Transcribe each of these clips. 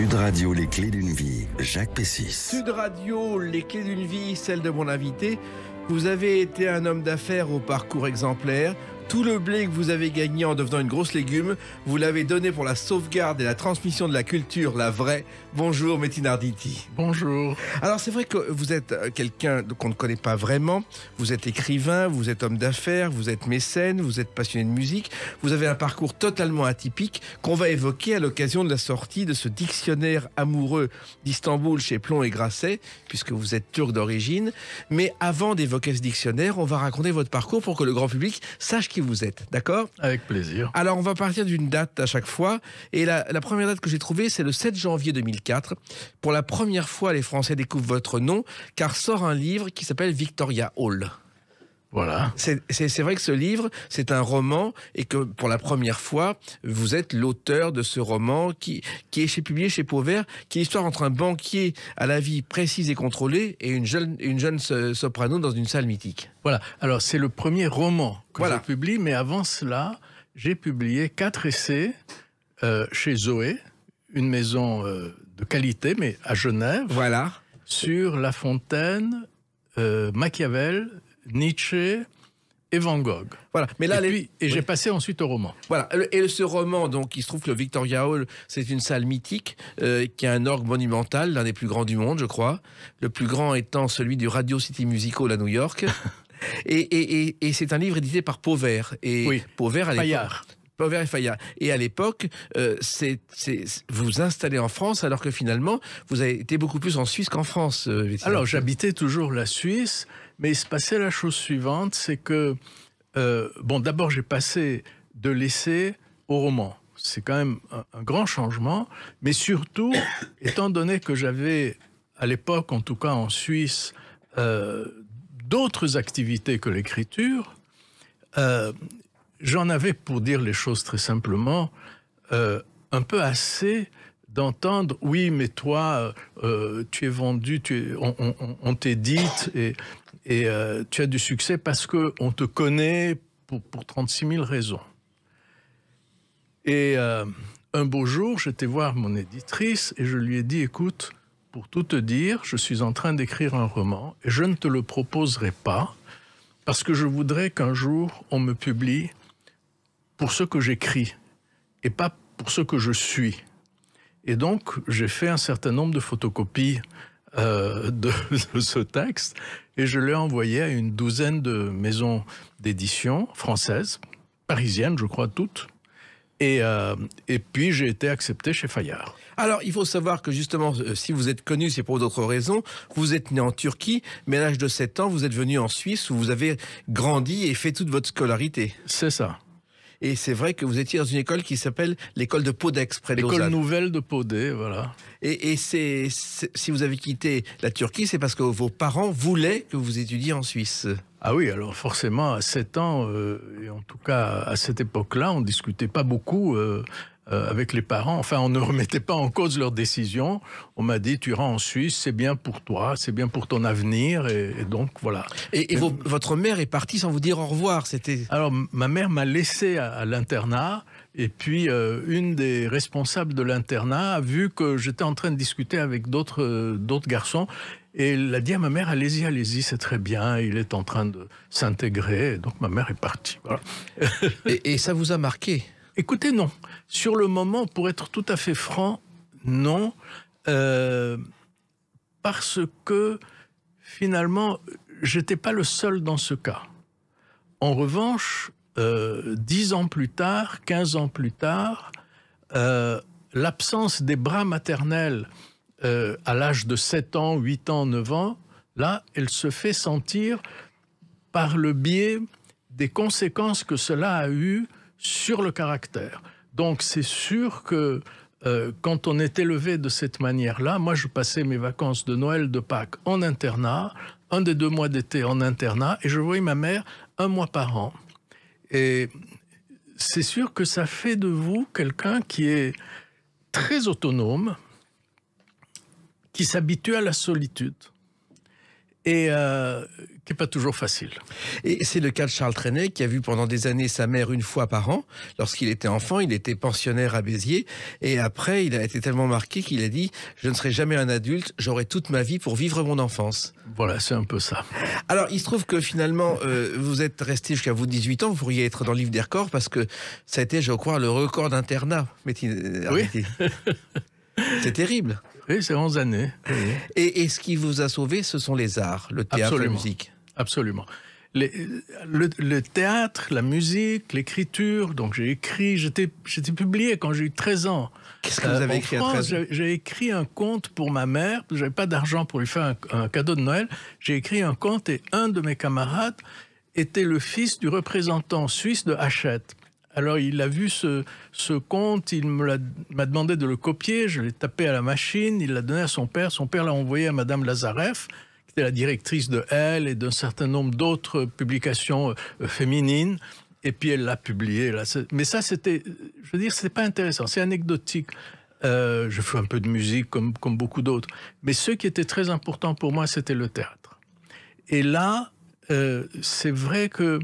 Sud Radio, les clés d'une vie, Jacques Pessis. Sud Radio, les clés d'une vie, celle de mon invité. Vous avez été un homme d'affaires au parcours exemplaire. Tout le blé que vous avez gagné en devenant une grosse légume, vous l'avez donné pour la sauvegarde et la transmission de la culture, la vraie. Bonjour Métinarditi. Bonjour. Alors c'est vrai que vous êtes euh, quelqu'un qu'on ne connaît pas vraiment. Vous êtes écrivain, vous êtes homme d'affaires, vous êtes mécène, vous êtes passionné de musique. Vous avez un parcours totalement atypique qu'on va évoquer à l'occasion de la sortie de ce dictionnaire amoureux d'Istanbul chez Plomb et Grasset, puisque vous êtes turc d'origine. Mais avant d'évoquer ce dictionnaire, on va raconter votre parcours pour que le grand public sache qui vous êtes, d'accord Avec plaisir. Alors, on va partir d'une date à chaque fois. Et la, la première date que j'ai trouvée, c'est le 7 janvier 2004. Pour la première fois, les Français découvrent votre nom, car sort un livre qui s'appelle Victoria Hall. Voilà. C'est vrai que ce livre, c'est un roman et que pour la première fois, vous êtes l'auteur de ce roman qui, est chez, publié chez Pauvert, qui est l'histoire entre un banquier à la vie précise et contrôlée et une jeune, soprano dans une salle mythique. Voilà. Alors, c'est le premier roman que j'ai publié, mais avant cela, j'ai publié quatre essais euh, chez Zoé, une maison euh, de qualité, mais à Genève. Voilà. Sur La Fontaine, euh, Machiavel Nietzsche et Van Gogh. Voilà. Mais là, et, j'ai passé ensuite au roman. Voilà. Et ce roman, donc, il se trouve que le Victoria Hall, c'est une salle mythique euh, qui a un orgue monumental, l'un des plus grands du monde, je crois. Le plus grand étant celui du Radio City Musical à New York. et, et, et c'est un livre édité par Pauvert. Et Pauvert à l'époque. Pauvert et Fayard. Et à l'époque, vous euh, c'est vous installez en France alors que finalement, vous avez été beaucoup plus en Suisse qu'en France. Euh, alors j'habitais toujours la Suisse mais il se passait la chose suivante, c'est que, euh, bon, d'abord j'ai passé de l'essai au roman. C'est quand même un, grand changement, mais surtout, étant donné que j'avais, à l'époque, en tout cas en Suisse, euh, d'autres activités que l'écriture, euh, j'en avais, pour dire les choses très simplement, un peu assez d'entendre oui mais toi tu es vendu tu on, on t'édite et et euh, tu as du succès parce qu'on te connaît pour, 36 000 raisons. Et euh, un beau jour, j'étais voir mon éditrice et je lui ai dit, écoute, pour tout te dire, je suis en train d'écrire un roman et je ne te le proposerai pas parce que je voudrais qu'un jour on me publie pour ce que j'écris et pas pour ce que je suis. Et donc j'ai fait un certain nombre de photocopies euh, de, ce texte et je l'ai envoyé à une douzaine de maisons d'édition françaises, parisiennes, je crois, toutes. Et, euh, et, puis j'ai été accepté chez Fayard. Alors il faut savoir que justement, euh, si vous êtes connu, c'est pour d'autres raisons. Vous êtes né en Turquie, mais à l'âge de 7 ans, vous êtes venu en Suisse où vous avez grandi et fait toute votre scolarité. C'est ça. Et c'est vrai que vous étiez dans une école qui s'appelle l'école de Podex, près de L'école nouvelle de Podé, voilà. Et, c'est, si vous avez quitté la Turquie, c'est parce que vos parents voulaient que vous étudiez en Suisse. Ah oui, alors forcément, à 7 ans, euh, et en tout cas à cette époque-là, on ne discutait pas beaucoup euh, euh, avec les parents. Enfin, on ne remettait pas en cause leur décision, On m'a dit, tu iras en Suisse, c'est bien pour toi, c'est bien pour ton avenir. Et, donc, voilà. Et, votre mère est partie sans vous dire au revoir C'était. Alors, ma mère m'a laissé à, l'internat. Et puis, euh, une des responsables de l'internat a vu que j'étais en train de discuter avec euh, d'autres garçons. Et elle a dit à ma mère, allez-y, allez-y, c'est très bien, il est en train de s'intégrer. Donc ma mère est partie. et ça vous a marqué Écoutez, non. Sur le moment, pour être tout à fait franc, non. Euh, parce que finalement, je n'étais pas le seul dans ce cas. En revanche, euh, dix ans plus tard, quinze ans plus tard, euh, l'absence des bras maternels à l'âge de sept ans, huit ans, neuf ans, là, elle se fait sentir par le biais des conséquences que cela a eues sur le caractère. Donc c'est sûr que euh, quand on est élevé de cette manière-là, moi je passais mes vacances de Noël, de Pâques en internat, un des deux mois d'été en internat, et je voyais ma mère un mois par an. Et c'est sûr que ça fait de vous quelqu'un qui est très autonome, qui s'habitue à la solitude et euh, qui n'est pas toujours facile. Et c'est le cas de Charles Trenet qui a vu pendant des années sa mère une fois par an. Lorsqu'il était enfant, il était pensionnaire à Béziers et après, il a été tellement marqué qu'il a dit « Je ne serai jamais un adulte, j'aurai toute ma vie pour vivre mon enfance ». Voilà, c'est un peu ça. Alors, il se trouve que finalement, euh, vous êtes resté jusqu'à vous 18 ans, vous pourriez être dans le livre des records parce que ça a été, je crois, le record d'internat. Oui. C'est terrible c'est 11 années. Et, ce qui vous a sauvé, ce sont les arts, le théâtre, la musique. Absolument. le, théâtre, la musique, l'écriture. Donc j'ai écrit, j'étais publié quand j'ai eu 13 ans. Qu'est-ce que vous avez euh, écrit à 13 ans J'ai écrit un conte pour ma mère. Je n'avais pas d'argent pour lui faire un cadeau de Noël. J'ai écrit un conte et un de mes camarades était le fils du représentant suisse de Hachette. Alors il a vu ce, ce compte, il m'a demandé de le copier, je l'ai tapé à la machine, il l'a donné à son père, son père l'a envoyé à Madame Lazareff, qui était la directrice de Elle et d'un certain nombre d'autres publications euh, féminines, et puis elle l'a publié. Mais ça c'était, je veux dire, c'est pas intéressant, c'est anecdotique. Euh, je fais un peu de musique comme, beaucoup d'autres. Mais ce qui était très important pour moi, c'était le théâtre. Et là, euh, c'est vrai que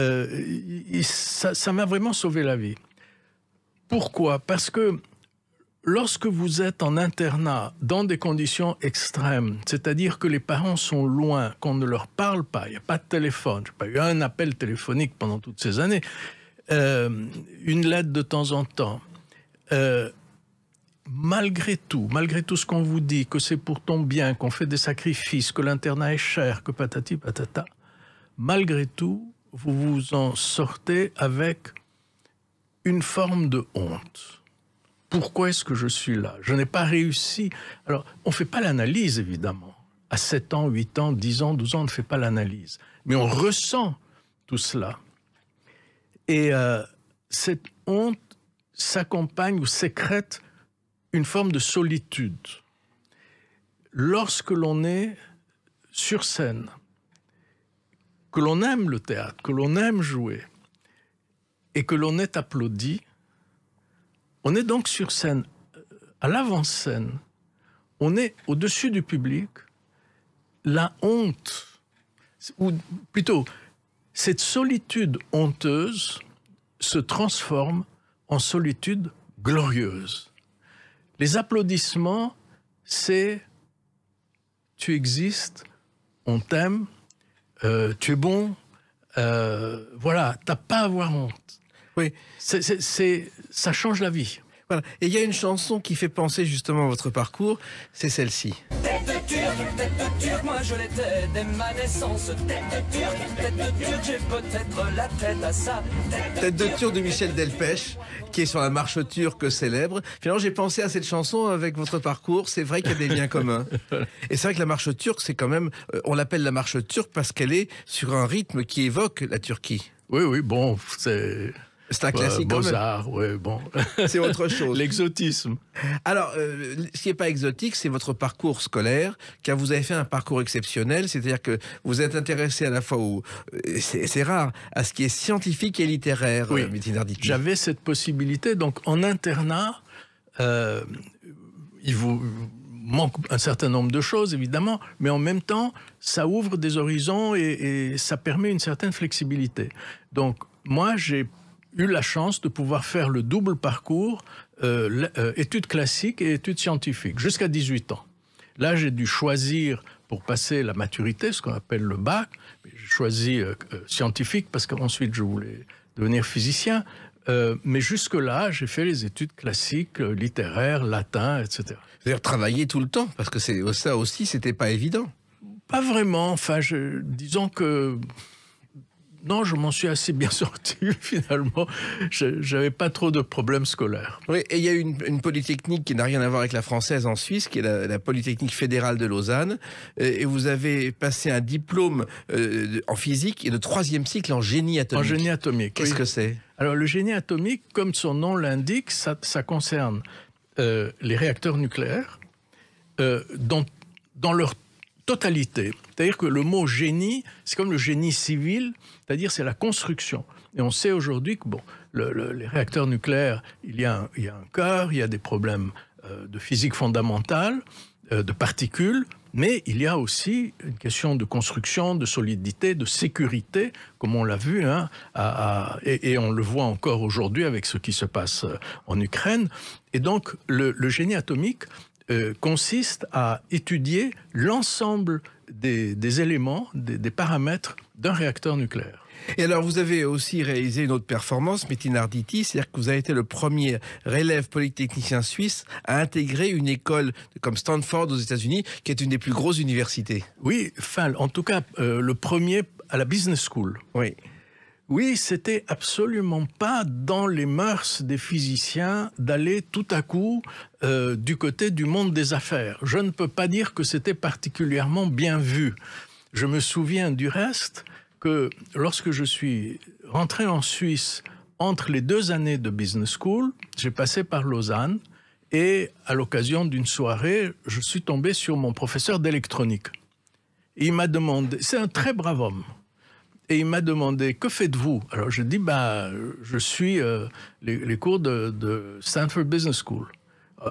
euh, ça m'a vraiment sauvé la vie. Pourquoi Parce que lorsque vous êtes en internat dans des conditions extrêmes, c'est-à-dire que les parents sont loin, qu'on ne leur parle pas, il n'y a pas de téléphone, je n'ai pas eu un appel téléphonique pendant toutes ces années, euh, une lettre de temps en temps. Euh, malgré tout, malgré tout ce qu'on vous dit, que c'est pour ton bien, qu'on fait des sacrifices, que l'internat est cher, que patati patata, malgré tout, vous vous en sortez avec une forme de honte. Pourquoi est-ce que je suis là Je n'ai pas réussi. Alors, on ne fait pas l'analyse, évidemment. À 7 ans, 8 ans, 10 ans, 12 ans, on ne fait pas l'analyse. Mais on ressent tout cela. Et euh, cette honte s'accompagne ou sécrète une forme de solitude. Lorsque l'on est sur scène, que l'on aime le théâtre, que l'on aime jouer et que l'on est applaudi, on est donc sur scène, à l'avant-scène, on est au-dessus du public, la honte, ou plutôt cette solitude honteuse se transforme en solitude glorieuse. Les applaudissements, c'est tu existes, on t'aime, euh, tu es bon, euh, voilà, t'as pas à avoir honte. Oui. C'est, ça change la vie. Et il y a une chanson qui fait penser justement à votre parcours, c'est celle-ci tête de turc, moi je l'étais dès ma naissance. Tête de turc, tête de turc, j'ai peut-être la tête à ça. Tête de, tête de turc de Michel Delpech, qui est sur la marche turque célèbre. Finalement, j'ai pensé à cette chanson avec votre parcours. C'est vrai qu'il y a des liens communs. Et c'est vrai que la marche turque, c'est quand même, euh, on l'appelle la marche turque parce qu'elle est sur un rythme qui évoque la Turquie. Oui, oui, bon, c'est. C'est un bah, classique. bon. C'est autre chose. L'exotisme. Alors, euh, ce qui n'est pas exotique, c'est votre parcours scolaire, car vous avez fait un parcours exceptionnel, c'est-à-dire que vous êtes intéressé à la fois au. Euh, c'est rare, à ce qui est scientifique et littéraire, oui. Euh, J'avais cette possibilité, donc en internat, il vous manque un certain nombre de choses, évidemment, mais en même temps, ça ouvre des horizons et, et ça permet une certaine flexibilité. Donc, moi, j'ai eu la chance de pouvoir faire le double parcours euh, euh, études classiques et études scientifiques jusqu'à 18 ans. Là, j'ai dû choisir pour passer la maturité, ce qu'on appelle le bac. J'ai choisi euh, scientifique parce qu'ensuite je voulais devenir physicien. mais jusque-là, j'ai fait les études classiques, littéraires, latin, etc. C'est-à-dire travailler tout le temps, parce que ça aussi, c'était pas évident. Pas vraiment. Enfin, disons que non, je m'en suis assez bien sorti finalement. je n'avais pas trop de problèmes scolaires. Oui, et il y a une, polytechnique qui n'a rien à voir avec la française en Suisse, qui est la, polytechnique fédérale de Lausanne. Euh, et vous avez passé un diplôme euh, en physique et le troisième cycle en génie atomique. En génie atomique. Qu'est-ce que c'est Alors le génie atomique, comme son nom l'indique, ça, concerne euh, les réacteurs nucléaires dans leur totalité. C'est-à-dire que le mot génie, c'est comme le génie civil, c'est-à-dire c'est la construction. Et on sait aujourd'hui que bon, les réacteurs nucléaires, il y, a un, il y a un cœur, il y a des problèmes euh, de physique fondamentale, euh, de particules, mais il y a aussi une question de construction, de solidité, de sécurité, comme on l'a vu, hein, et, on le voit encore aujourd'hui avec ce qui se passe euh, en Ukraine. Et donc le, génie atomique consiste à étudier l'ensemble des, éléments, des, paramètres d'un réacteur nucléaire. Et alors, vous avez aussi réalisé une autre performance, Métinarditi, c'est-à-dire que vous avez été le premier relève polytechnicien suisse à intégrer une école comme Stanford aux États-Unis, qui est une des plus grosses universités. Oui, enfin, en tout cas, euh, le premier à la Business School. Oui. Oui, c'était absolument pas dans les mœurs des physiciens d'aller tout à coup euh, du côté du monde des affaires. Je ne peux pas dire que c'était particulièrement bien vu. Je me souviens du reste que lorsque je suis rentré en Suisse entre les deux années de business school, j'ai passé par Lausanne et à l'occasion d'une soirée, je suis tombé sur mon professeur d'électronique. Il m'a demandé, c'est un très brave homme, et il m'a demandé que faites-vous Alors je dis bah je suis euh, les, cours de, Stanford Business School. Euh,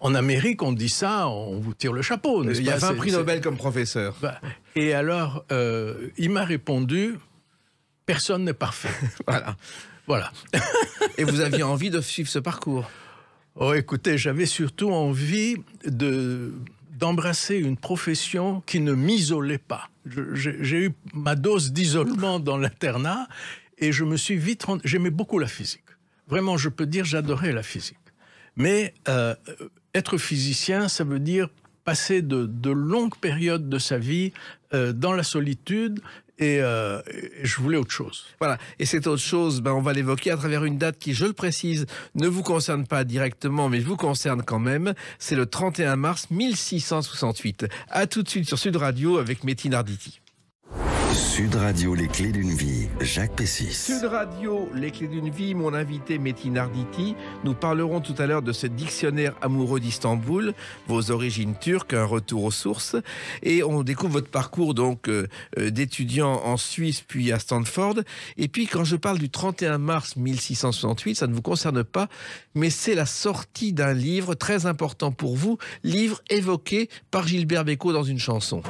en Amérique, on dit ça, on vous tire le chapeau. Il y a un prix Nobel comme professeur. Bah, et alors, euh, il m'a répondu personne n'est parfait. voilà. Voilà. et vous aviez envie de suivre ce parcours Oh, écoutez, j'avais surtout envie de d'embrasser une profession qui ne m'isolait pas j'ai eu ma dose d'isolement dans l'internat et je me suis vite rendu... J'aimais beaucoup la physique. Vraiment, je peux dire, j'adorais la physique. Mais euh, être physicien, ça veut dire passer de, longues périodes de sa vie euh, dans la solitude euh, et, je voulais autre chose. Voilà, et cette autre chose, ben, on va l'évoquer à travers une date qui, je le précise, ne vous concerne pas directement, mais vous concerne quand même. C'est le 31 mars 1668. À tout de suite sur Sud Radio avec Métine Arditi. Sud Radio, les clés d'une vie, Jacques Pessis. Sud Radio, les clés d'une vie, mon invité Metin Arditi. Nous parlerons tout à l'heure de ce dictionnaire amoureux d'Istanbul, vos origines turques, un retour aux sources. Et on découvre votre parcours donc euh, euh, d'étudiant en Suisse, puis à Stanford. Et puis quand je parle du 31 mars 1668, ça ne vous concerne pas, mais c'est la sortie d'un livre très important pour vous, livre évoqué par Gilbert Bécaud dans une chanson.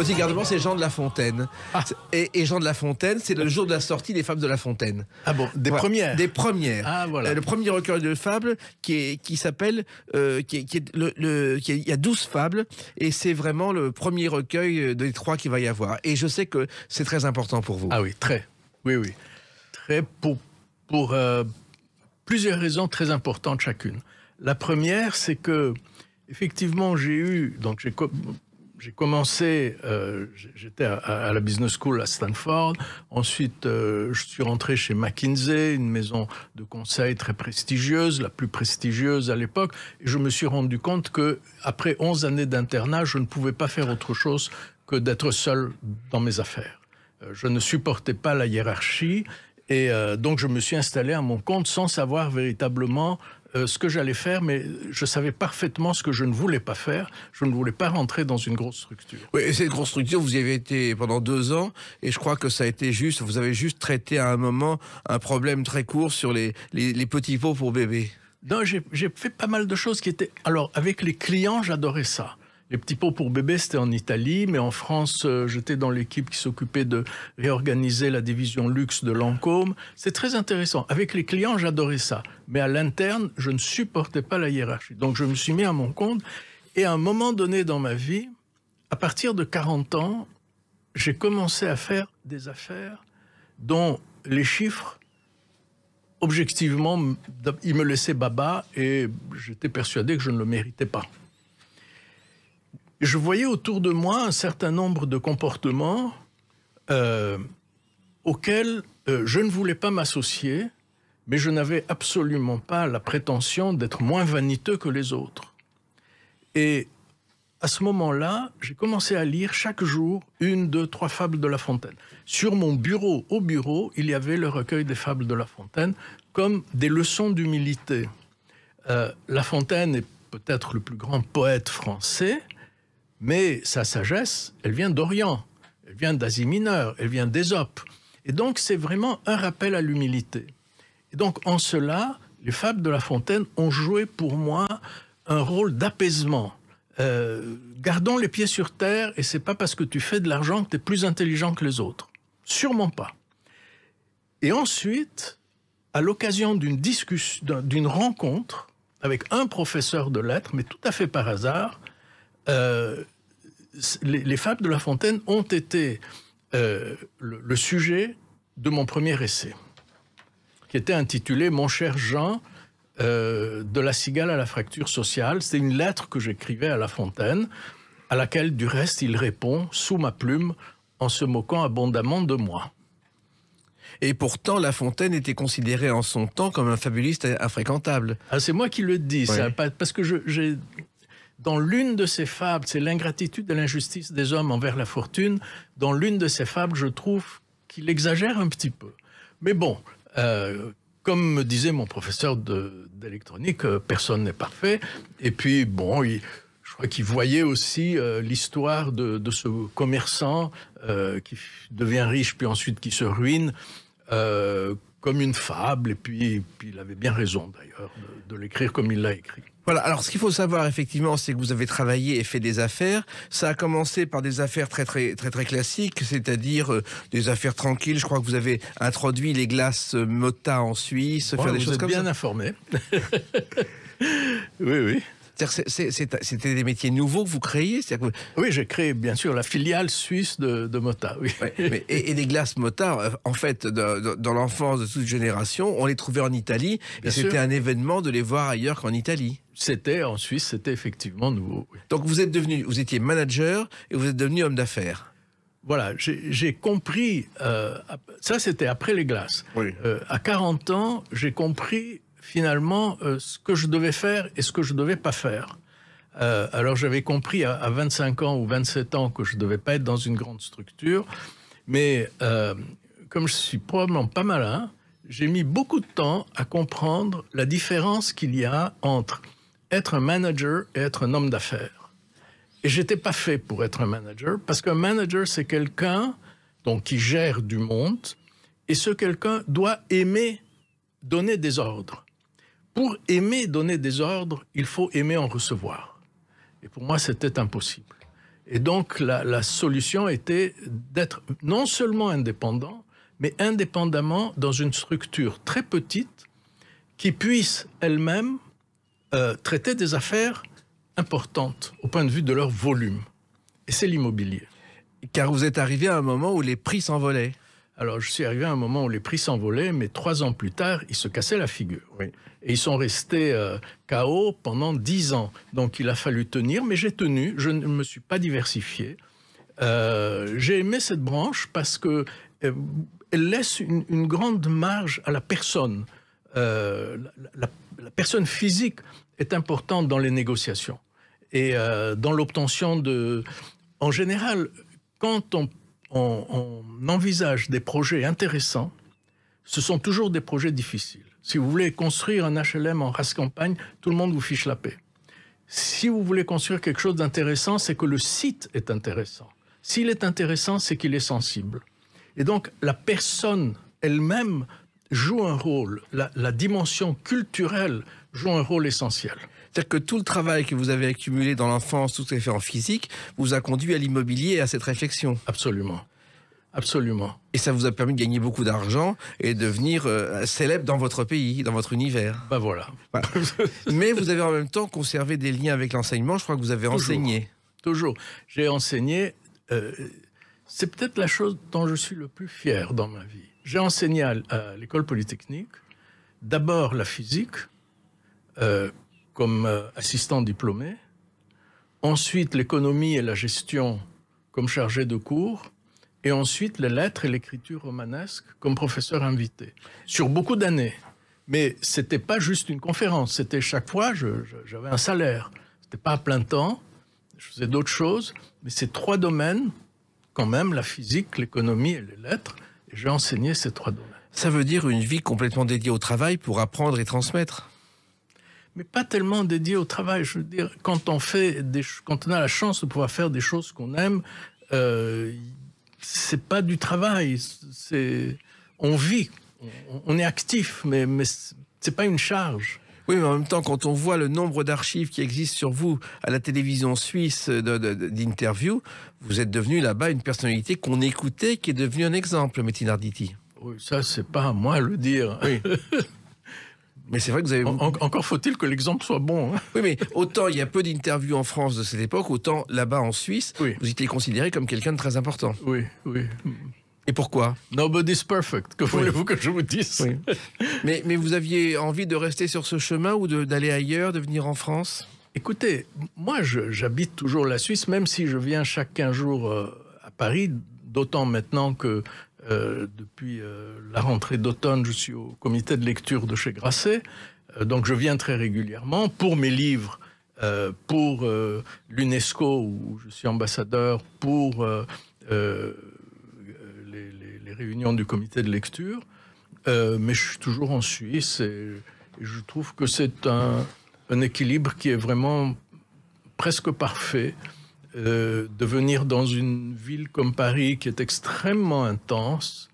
Petit manger c'est Jean de La Fontaine. Ah. Et, Jean de La Fontaine, c'est le jour de la sortie des Fables de La Fontaine. Ah bon Des premières Des premières. Ah voilà. Euh, le premier recueil de fables qui est qui s'appelle euh, qui, est, le, il y a 12 fables et c'est vraiment le premier recueil euh, des trois qu'il va y avoir. Et je sais que c'est très important pour vous. Ah oui, très. Oui oui. Très pour pour plusieurs raisons très importantes chacune. La première, c'est que effectivement, j'ai eu donc j'ai j'ai commencé, euh, j'étais à, la Business School à Stanford. Ensuite, euh, je suis rentré chez McKinsey, une maison de conseil très prestigieuse, la plus prestigieuse à l'époque. Et je me suis rendu compte que, après 11 années d'internat, je ne pouvais pas faire autre chose que d'être seul dans mes affaires. Euh, je ne supportais pas la hiérarchie. Et donc, je me suis installé à mon compte sans savoir véritablement euh, ce que j'allais faire, mais je savais parfaitement ce que je ne voulais pas faire. Je ne voulais pas rentrer dans une grosse structure. Oui, et cette grosse structure, vous y avez été pendant deux ans, et je crois que ça a été juste. Vous avez juste traité à un moment un problème très court sur les, les petits pots pour bébés. Non, j'ai fait pas mal de choses qui étaient. Alors, avec les clients, j'adorais ça. Les petits pots pour bébés, c'était en Italie, mais en France, euh, j'étais dans l'équipe qui s'occupait de réorganiser la division luxe de Lancôme. C'est très intéressant. Avec les clients, j'adorais ça. Mais à l'interne, je ne supportais pas la hiérarchie. Donc je me suis mis à mon compte. Et à un moment donné dans ma vie, à partir de 40 ans, j'ai commencé à faire des affaires dont les chiffres objectivement, ils me laissaient baba et j'étais persuadé que je ne le méritais pas je voyais autour de moi un certain nombre de comportements euh, auxquels euh, je ne voulais pas m'associer, mais je n'avais absolument pas la prétention d'être moins vaniteux que les autres. Et à ce moment-là, j'ai commencé à lire chaque jour une, deux, trois fables de La Fontaine. Sur mon bureau, au bureau, il y avait le recueil des fables de La Fontaine comme des leçons d'humilité. Euh, la Fontaine est peut-être le plus grand poète français, mais sa sagesse, elle vient d'Orient, elle vient d'Asie mineure, elle vient d'Ésope. Et donc, c'est vraiment un rappel à l'humilité. Et donc, en cela, les fables de La Fontaine ont joué pour moi un rôle d'apaisement. Euh, gardons les pieds sur terre et c'est pas parce que tu fais de l'argent que tu es plus intelligent que les autres. Sûrement pas. Et ensuite, à l'occasion d'une rencontre avec un professeur de lettres, mais tout à fait par hasard, euh, les, fables de La Fontaine ont été euh, le, sujet de mon premier essai, qui était intitulé Mon cher Jean, euh, de la cigale à la fracture sociale. C'est une lettre que j'écrivais à La Fontaine, à laquelle du reste il répond sous ma plume en se moquant abondamment de moi. Et pourtant, La Fontaine était considéré en son temps comme un fabuliste infréquentable. Ah, c'est moi qui le dis, parce que j'ai dans l'une de ses fables, c'est l'ingratitude et l'injustice des hommes envers la fortune. Dans l'une de ses fables, je trouve qu'il exagère un petit peu. Mais bon, euh, comme me disait mon professeur d'électronique, euh, personne n'est parfait. Et puis, bon, je crois qu'il voyait aussi euh, l'histoire de, ce commerçant qui devient riche, puis ensuite qui se ruine comme une fable. Et puis, puis il avait bien raison, d'ailleurs, de l'écrire comme il l'a écrit. Alors, ce qu'il faut savoir effectivement, c'est que vous avez travaillé et fait des affaires. Ça a commencé par des affaires très très très très classiques, c'est-à-dire euh, des affaires tranquilles. Je crois que vous avez introduit les glaces euh, Motta Mota en Suisse, faire des choses êtes bien êtes Bien informé. oui, oui. C'était des métiers nouveaux que vous créiez Oui, j'ai créé bien sûr la filiale suisse de, de Mota. et, les glaces Mota, euh, en fait, dans l'enfance de toute génération, on les trouvait en Italie. et c'était un événement de les voir ailleurs qu'en Italie. C'était en Suisse, c'était effectivement nouveau. Donc vous êtes devenu, vous étiez manager et vous êtes devenu homme d'affaires. Voilà, j'ai compris. Euh, ça, c'était après les glaces. Euh, à 40 ans, j'ai compris finalement euh, ce que je devais faire et ce que je ne devais pas faire. Euh, alors j'avais compris à, 25 ans ou 27 ans que je ne devais pas être dans une grande structure, mais euh, comme je suis probablement pas malin, j'ai mis beaucoup de temps à comprendre la différence qu'il y a entre être un manager et être un homme d'affaires. Et j'étais pas fait pour être un manager, parce qu'un manager, c'est quelqu'un donc, qui gère du monde, et ce quelqu'un doit aimer donner des ordres pour aimer donner des ordres, il faut aimer en recevoir. Et pour moi, c'était impossible. Et donc, la, solution était d'être non seulement indépendant, mais indépendamment dans une structure très petite qui puisse elle-même euh, traiter des affaires importantes au point de vue de leur volume. Et c'est l'immobilier. Car vous êtes arrivé à un moment où les prix s'envolaient. Alors, je suis arrivé à un moment où les prix s'envolaient, mais trois ans plus tard, ils se cassaient la figure. Et ils sont restés euh, KO pendant dix ans. Donc, il a fallu tenir, mais j'ai tenu. Je ne me suis pas diversifié. Euh, j'ai aimé cette branche parce que euh, elle laisse une, grande marge à la personne. La, la personne physique est importante dans les négociations et dans l'obtention de. En général, quand on on, envisage des projets intéressants, ce sont toujours des projets difficiles. Si vous voulez construire un HLM en race campagne, tout le monde vous fiche la paix. Si vous voulez construire quelque chose d'intéressant, c'est que le site est intéressant. S'il est intéressant, c'est qu'il est sensible. Et donc, la personne elle-même joue un rôle, la, dimension culturelle joue un rôle essentiel. C'est-à-dire que tout le travail que vous avez accumulé dans l'enfance, tout ce fait en physique, vous a conduit à l'immobilier et à cette réflexion. Absolument. Absolument. Et ça vous a permis de gagner beaucoup d'argent et de devenir euh, célèbre dans votre pays, dans votre univers. Ben voilà. Mais vous avez en même temps conservé des liens avec l'enseignement. Je crois que vous avez enseigné. Toujours. J'ai enseigné. Euh, c'est peut-être la chose dont je suis le plus fier dans ma vie. J'ai enseigné à, à l'école polytechnique d'abord la physique, euh, comme euh, assistant diplômé, ensuite l'économie et la gestion comme chargé de cours, et ensuite les lettres et l'écriture romanesque comme professeur invité, sur beaucoup d'années. Mais ce n'était pas juste une conférence, c'était chaque fois, j'avais un salaire. Ce n'était pas à plein temps, je faisais d'autres choses, mais ces trois domaines, quand même, la physique, l'économie et les lettres, j'ai enseigné ces trois domaines. Ça veut dire une vie complètement dédiée au travail pour apprendre et transmettre mais pas tellement dédié au travail. Je veux dire, quand on fait des, quand on a la chance de pouvoir faire des choses qu'on aime, euh, c'est pas du travail. C'est, on vit, on, est actif, mais mais c'est pas une charge. Oui, mais en même temps, quand on voit le nombre d'archives qui existent sur vous à la télévision suisse d'interview, vous êtes devenu là-bas une personnalité qu'on écoutait, qui est devenue un exemple, Métinarditi. Oui, ça, c'est pas à moi le dire. Oui. Mais c'est vrai que vous avez... encore faut-il que l'exemple soit bon. Hein. oui, mais autant il y a peu d'interviews en France de cette époque, autant là-bas en Suisse, vous étiez considéré comme quelqu'un de très important. Oui, oui. Et pourquoi Nobody's perfect. Que voulez-vous que je vous dise oui. mais, mais vous aviez envie de rester sur ce chemin ou d'aller ailleurs, de venir en France Écoutez, moi j'habite toujours la Suisse, même si je viens chaque 15 jours euh, à Paris, d'autant maintenant que euh, depuis euh, la rentrée d'automne, je suis au comité de lecture de chez Grasset. Euh, donc je viens très régulièrement pour mes livres, pour l'UNESCO où je suis ambassadeur, pour les, réunions du comité de lecture. mais je suis toujours en Suisse et je trouve que c'est un, équilibre qui est vraiment presque parfait. Euh, de venir dans une ville comme Paris qui est extrêmement intense,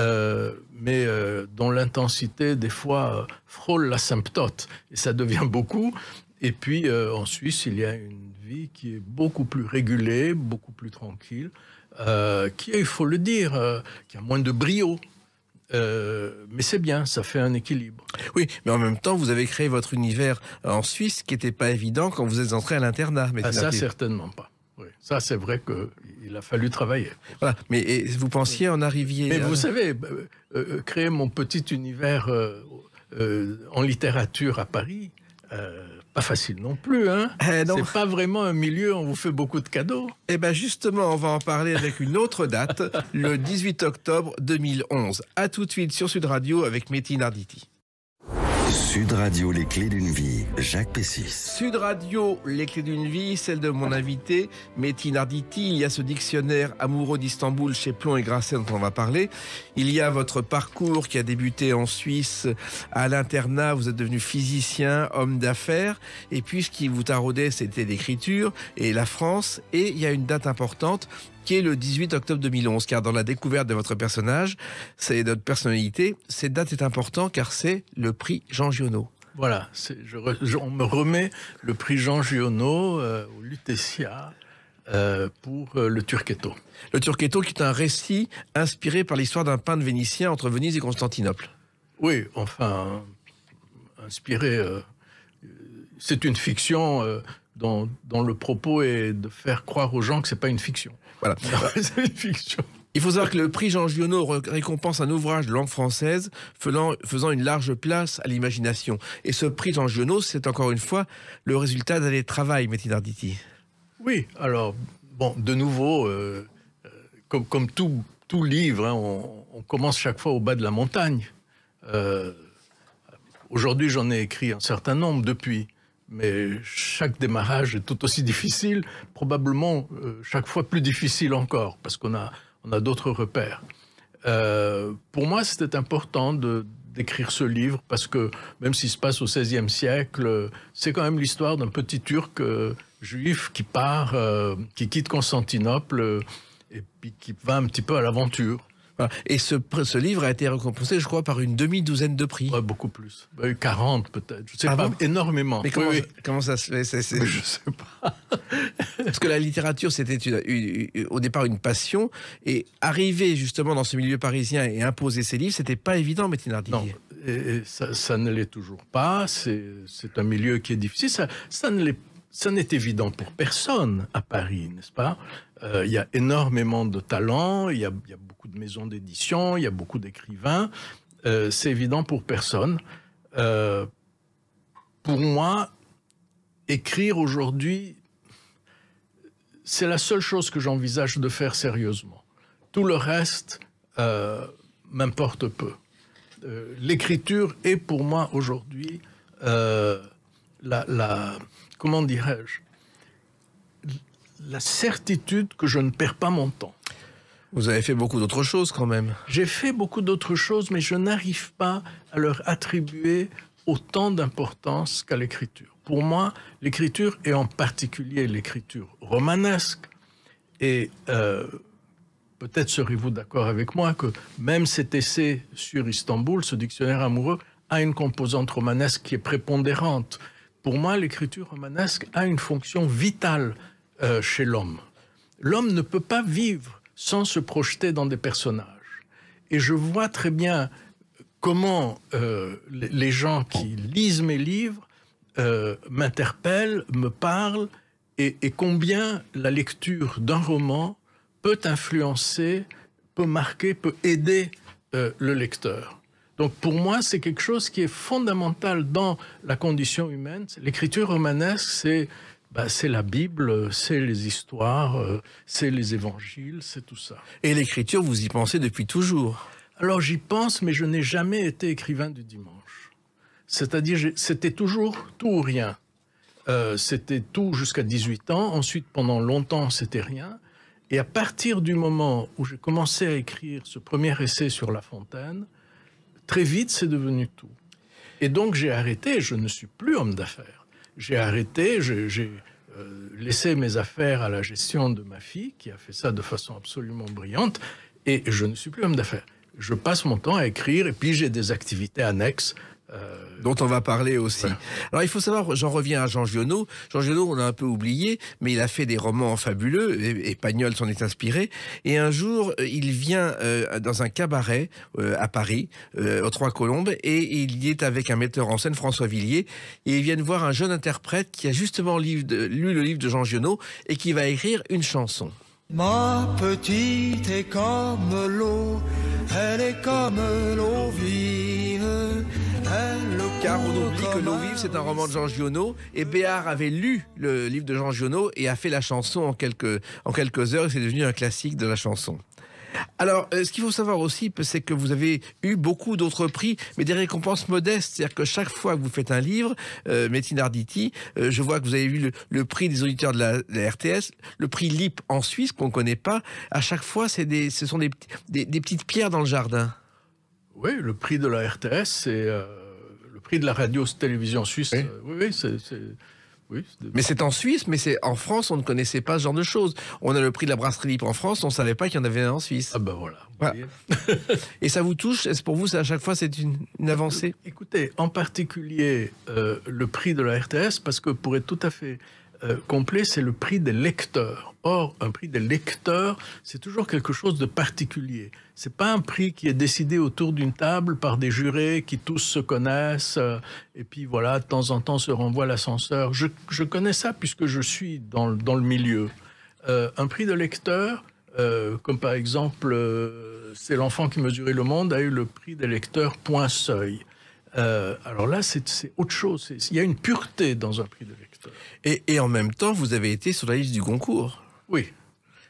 euh, mais euh, dont l'intensité, des fois, frôle l'asymptote. Et ça devient beaucoup. Et puis, en Suisse, il y a une vie qui est beaucoup plus régulée, beaucoup plus tranquille, qui il faut le dire, qui a moins de brio, mais c'est bien, ça fait un équilibre. Oui, mais en même temps, vous avez créé votre univers en Suisse qui n'était pas évident quand vous êtes entré à l'internat. Ah, ça, certainement pas ça c'est vrai qu'il a fallu travailler. Voilà, mais vous pensiez en arriver... Mais vous savez, euh, euh, créer mon petit univers euh, en littérature à Paris, pas facile non plus. Hein eh c'est pas vraiment un milieu où on vous fait beaucoup de cadeaux. Eh bien justement, on va en parler avec une autre date, le 18 octobre 2011. À tout de suite sur Sud Radio avec Métine Arditi. Sud Radio, les clés d'une vie, Jacques Pessis. Sud Radio, les clés d'une vie, celle de mon invité, Metin Arditi. Il y a ce dictionnaire amoureux d'Istanbul chez Plomb et Grasset dont on va parler. Il y a votre parcours qui a débuté en Suisse à l'internat. Vous êtes devenu physicien, homme d'affaires. Et puis ce qui vous taraudait, c'était l'écriture et la France. Et il y a une date importante, est le 18 octobre 2011, car dans la découverte de votre personnage, c'est notre personnalité, cette date est importante car c'est le prix Jean Giono. Voilà, je, on me remet le prix Jean Giono euh, au Lutetia. Euh, pour euh, le Turquetto. Le Turquetto qui est un récit inspiré par l'histoire d'un peintre vénitien entre Venise et Constantinople. Oui, enfin, inspiré. c'est une fiction dont, dont, le propos est de faire croire aux gens que c'est pas une fiction. Il faut savoir que le prix Jean Giono récompense un ouvrage de langue française faisant, une large place à l'imagination. Et ce prix Jean Giono, c'est encore une fois le résultat d'un travail, Métinarditi. Oui, alors, bon, de nouveau, euh, euh, comme, tout, tout livre, hein, on, commence chaque fois au bas de la montagne. Euh, aujourd'hui, j'en ai écrit un certain nombre depuis mais chaque démarrage est tout aussi difficile, probablement euh, chaque fois plus difficile encore, parce qu'on a, d'autres repères. Euh, pour moi, c'était important d'écrire ce livre, parce que même s'il se passe au XVIe siècle, c'est quand même l'histoire d'un petit Turc euh, juif qui part, qui quitte Constantinople, et puis qui va un petit peu à l'aventure. Et ce, ce, livre a été récompensé, je crois, par une demi-douzaine de prix. beaucoup plus. 40 euh, peut-être. Je sais pas, énormément. Mais comment, comment, ça se fait Je ne Je sais pas. Parce que la littérature, c'était au départ une passion. Et arriver justement dans ce milieu parisien et imposer ses livres, c'était pas évident, Métinard Non, et ça, ne l'est toujours pas. C'est un milieu qui est difficile. Ça, ça ne l'est ça n'est évident pour personne à Paris, n'est-ce pas euh, Il y a énormément de talents, il y a, beaucoup de maisons d'édition, il y a beaucoup d'écrivains. Euh, c'est évident pour personne. Euh, pour moi, écrire aujourd'hui, c'est la seule chose que j'envisage de faire sérieusement. Tout le reste m'importe peu. L'écriture est pour moi aujourd'hui la comment dirais-je, la certitude que je ne perds pas mon temps. Vous avez fait beaucoup d'autres choses quand même. J'ai fait beaucoup d'autres choses, mais je n'arrive pas à leur attribuer autant d'importance qu'à l'écriture. Pour moi, l'écriture, et en particulier l'écriture romanesque, et euh, peut-être serez-vous d'accord avec moi que même cet essai sur Istanbul, ce dictionnaire amoureux, a une composante romanesque qui est prépondérante. Pour moi, l'écriture romanesque a une fonction vitale euh, chez l'homme. L'homme ne peut pas vivre sans se projeter dans des personnages. Et je vois très bien comment euh, les gens qui lisent mes livres euh, m'interpellent, me parlent, et, combien la lecture d'un roman peut influencer, peut marquer, peut aider le lecteur. Donc pour moi, c'est quelque chose qui est fondamental dans la condition humaine. L'écriture romanesque, c'est bah, la Bible, c'est les histoires, euh, c'est les évangiles, c'est tout ça. Et l'écriture, vous y pensez depuis toujours Alors j'y pense, mais je n'ai jamais été écrivain du dimanche. C'est-à-dire, c'était toujours tout ou rien. Euh, c'était tout jusqu'à 18 ans. Ensuite, pendant longtemps, c'était rien. Et à partir du moment où j'ai commencé à écrire ce premier essai sur La Fontaine, Très vite, c'est devenu tout. Et donc, j'ai arrêté, je ne suis plus homme d'affaires. J'ai arrêté, j'ai euh, laissé mes affaires à la gestion de ma fille, qui a fait ça de façon absolument brillante, et je ne suis plus homme d'affaires. Je passe mon temps à écrire, et puis j'ai des activités annexes euh, dont on va parler aussi. Alors il faut savoir, j'en reviens à Jean Giono. Jean Giono, on l'a un peu oublié, mais il a fait des romans fabuleux, et, Pagnol s'en est inspiré. Et un jour, euh, il vient euh, dans un cabaret à Paris, aux Trois Colombes, et il y est avec un metteur en scène, François Villiers, et ils viennent voir un jeune interprète qui a justement lu, le livre de Jean Giono et qui va écrire une chanson. Ma petite est comme l'eau, elle est comme l'eau vive on dit que L'eau vive, c'est un roman de Jean Giono. Et Béard avait lu le livre de Jean Giono et a fait la chanson en quelques, en quelques heures. C'est devenu un classique de la chanson. Alors, euh, ce qu'il faut savoir aussi, c'est que vous avez eu beaucoup d'autres prix, mais des récompenses modestes. C'est-à-dire que chaque fois que vous faites un livre, euh, euh je vois que vous avez eu le, prix des auditeurs de la, RTS, le prix LIP en Suisse, qu'on ne connaît pas. À chaque fois, des, ce sont des, petites pierres dans le jardin. Oui, le prix de la RTS, c'est... Euh, prix de la radio-télévision suisse. Euh, oui, oui, c'est. Oui, mais c'est en Suisse, mais c'est en France, on ne connaissait pas ce genre de choses. On a le prix de la brasserie libre en France, on ne savait pas qu'il y en avait en Suisse. Ah ben voilà. Et ça vous touche Est-ce pour vous, à chaque fois, c'est une, avancée euh, Écoutez, en particulier euh, le prix de la RTS, parce que pour être tout à fait complet, c'est le prix des lecteurs. Or, un prix des lecteurs, c'est toujours quelque chose de particulier. C'est pas un prix qui est décidé autour d'une table par des jurés qui tous se connaissent euh, et puis voilà, de temps en temps se renvoie l'ascenseur. Je, connais ça puisque je suis dans, le milieu. Euh, un prix de lecteur, euh, comme par exemple C'est l'enfant qui mesurait le monde, a eu le prix des lecteurs point seuil. alors là, c'est autre chose. Il y a une pureté dans un prix de lecteur. et en même temps, vous avez été sur la liste du concours. Oui.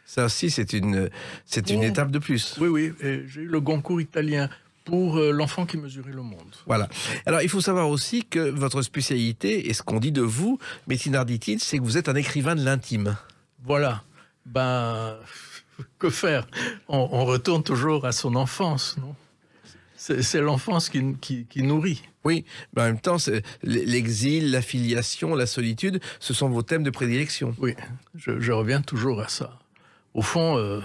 Ça aussi, c'est une, c'est une étape de plus. Oui, oui. J'ai eu le Goncourt italien pour euh, l'enfant qui mesurait le monde. Voilà. Alors, il faut savoir aussi que votre spécialité, et ce qu'on dit de vous, dit-il, c'est que vous êtes un écrivain de l'intime. Voilà. Ben, que faire on, retourne toujours à son enfance, non c'est l'enfance qui, nourrit. Oui, mais en même temps, l'exil, la filiation, la solitude, ce sont vos thèmes de prédilection. Oui, je reviens toujours à ça au fond, euh,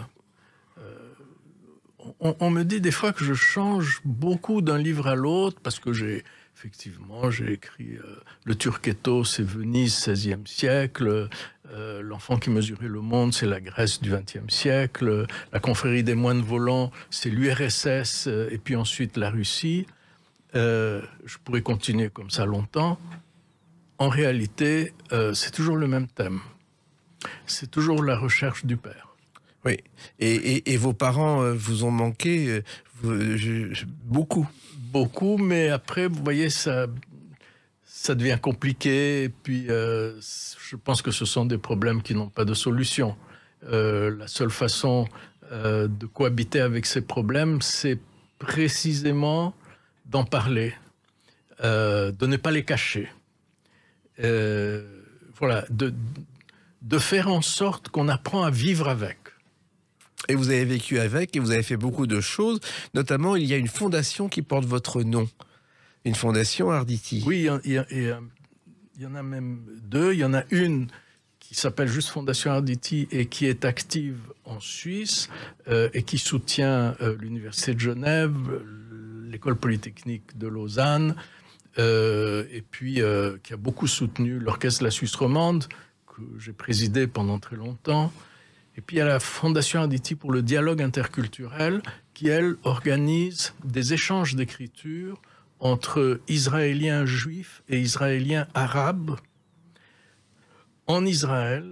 euh, on, me dit des fois que je change beaucoup d'un livre à l'autre parce que j'ai effectivement j'ai écrit euh, Le Turquetto, c'est Venise, 16e siècle. L'enfant qui mesurait le monde, c'est la Grèce du XXe siècle. La confrérie des moines volants, c'est l'URSS et puis ensuite la Russie. je pourrais continuer comme ça longtemps. En réalité, c'est toujours le même thème. C'est toujours la recherche du Père. Oui. Et, vos parents euh, vous ont manqué euh, beaucoup. Beaucoup, mais après, vous voyez, ça, ça devient compliqué. Et puis, euh, je pense que ce sont des problèmes qui n'ont pas de solution. la seule façon de cohabiter avec ces problèmes, c'est précisément d'en parler, de ne pas les cacher. voilà, de, de faire en sorte qu'on apprend à vivre avec. Et vous avez vécu avec et vous avez fait beaucoup de choses. Notamment, il y a une fondation qui porte votre nom. Une fondation Arditi. Oui, il y, en a même deux. Il y en a une qui s'appelle juste Fondation Arditi et qui est active en Suisse euh, et qui soutient euh, l'Université de Genève, l'École polytechnique de Lausanne, euh, et puis qui a beaucoup soutenu l'Orchestre de la Suisse romande, que j'ai présidé pendant très longtemps. Et puis il y a la Fondation Aditi pour le dialogue interculturel qui, elle, organise des échanges d'écriture entre Israéliens juifs et Israéliens arabes en Israël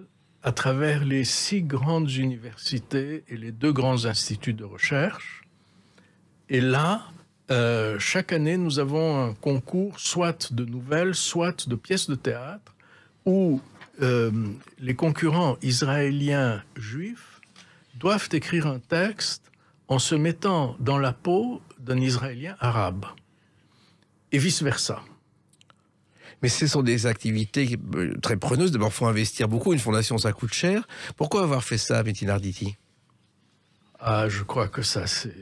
à travers les six grandes universités et les deux grands instituts de recherche. Et là, euh, chaque année, nous avons un concours, soit de nouvelles, soit de pièces de théâtre, où euh, les concurrents israéliens juifs doivent écrire un texte en se mettant dans la peau d'un Israélien arabe et vice-versa. Mais ce sont des activités euh, très preneuses. D'abord, il faut investir beaucoup. Une fondation, ça coûte cher. Pourquoi avoir fait ça, Bettina Ah, je crois que ça, c'est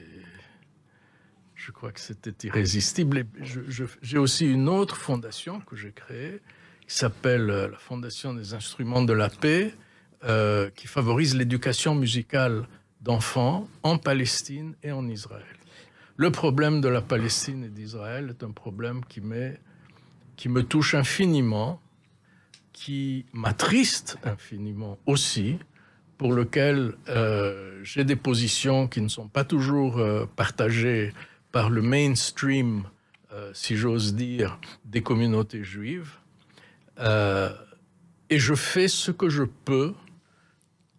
je crois que c'était irrésistible. J'ai aussi une autre fondation que j'ai créée, qui s'appelle euh, la Fondation des instruments de la paix, euh, qui favorise l'éducation musicale d'enfants en Palestine et en Israël. Le problème de la Palestine et d'Israël est un problème qui, qui me touche infiniment, qui m'attriste infiniment aussi, pour lequel euh, j'ai des positions qui ne sont pas toujours partagées par le mainstream, si j'ose dire, des communautés juives. Euh, et je fais ce que je peux